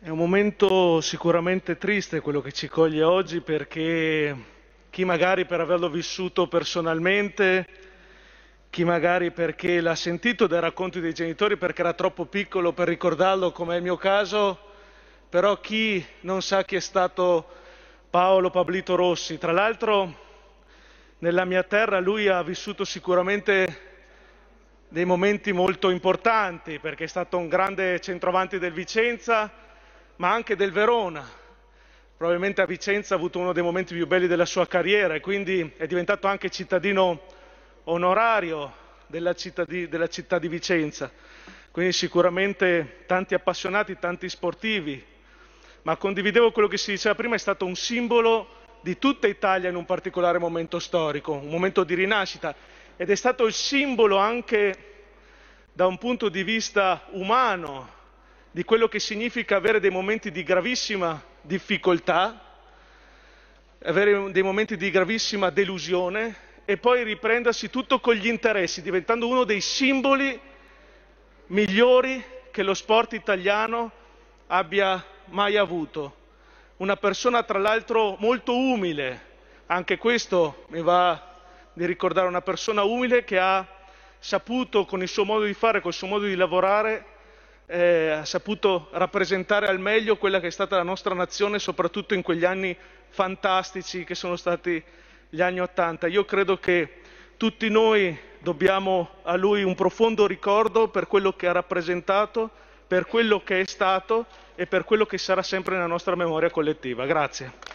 È un momento sicuramente triste quello che ci coglie oggi perché chi magari per averlo vissuto personalmente, chi magari perché l'ha sentito dai racconti dei genitori perché era troppo piccolo per ricordarlo come è il mio caso, però chi non sa chi è stato Paolo Pablito Rossi. Tra l'altro nella mia terra lui ha vissuto sicuramente dei momenti molto importanti perché è stato un grande centroavanti del Vicenza, ma anche del Verona. Probabilmente a Vicenza ha avuto uno dei momenti più belli della sua carriera e quindi è diventato anche cittadino onorario della città di, della città di Vicenza. Quindi sicuramente tanti appassionati, tanti sportivi, ma condividevo quello che si diceva prima, è stato un simbolo di tutta Italia in un particolare momento storico, un momento di rinascita ed è stato il simbolo anche da un punto di vista umano di quello che significa avere dei momenti di gravissima difficoltà, avere dei momenti di gravissima delusione e poi riprendersi tutto con gli interessi, diventando uno dei simboli migliori che lo sport italiano abbia mai avuto. Una persona tra l'altro molto umile, anche questo mi va di ricordare, una persona umile che ha saputo con il suo modo di fare, col suo modo di lavorare, eh, ha saputo rappresentare al meglio quella che è stata la nostra nazione, soprattutto in quegli anni fantastici che sono stati gli anni Ottanta. Io credo che tutti noi dobbiamo a lui un profondo ricordo per quello che ha rappresentato, per quello che è stato e per quello che sarà sempre nella nostra memoria collettiva. Grazie.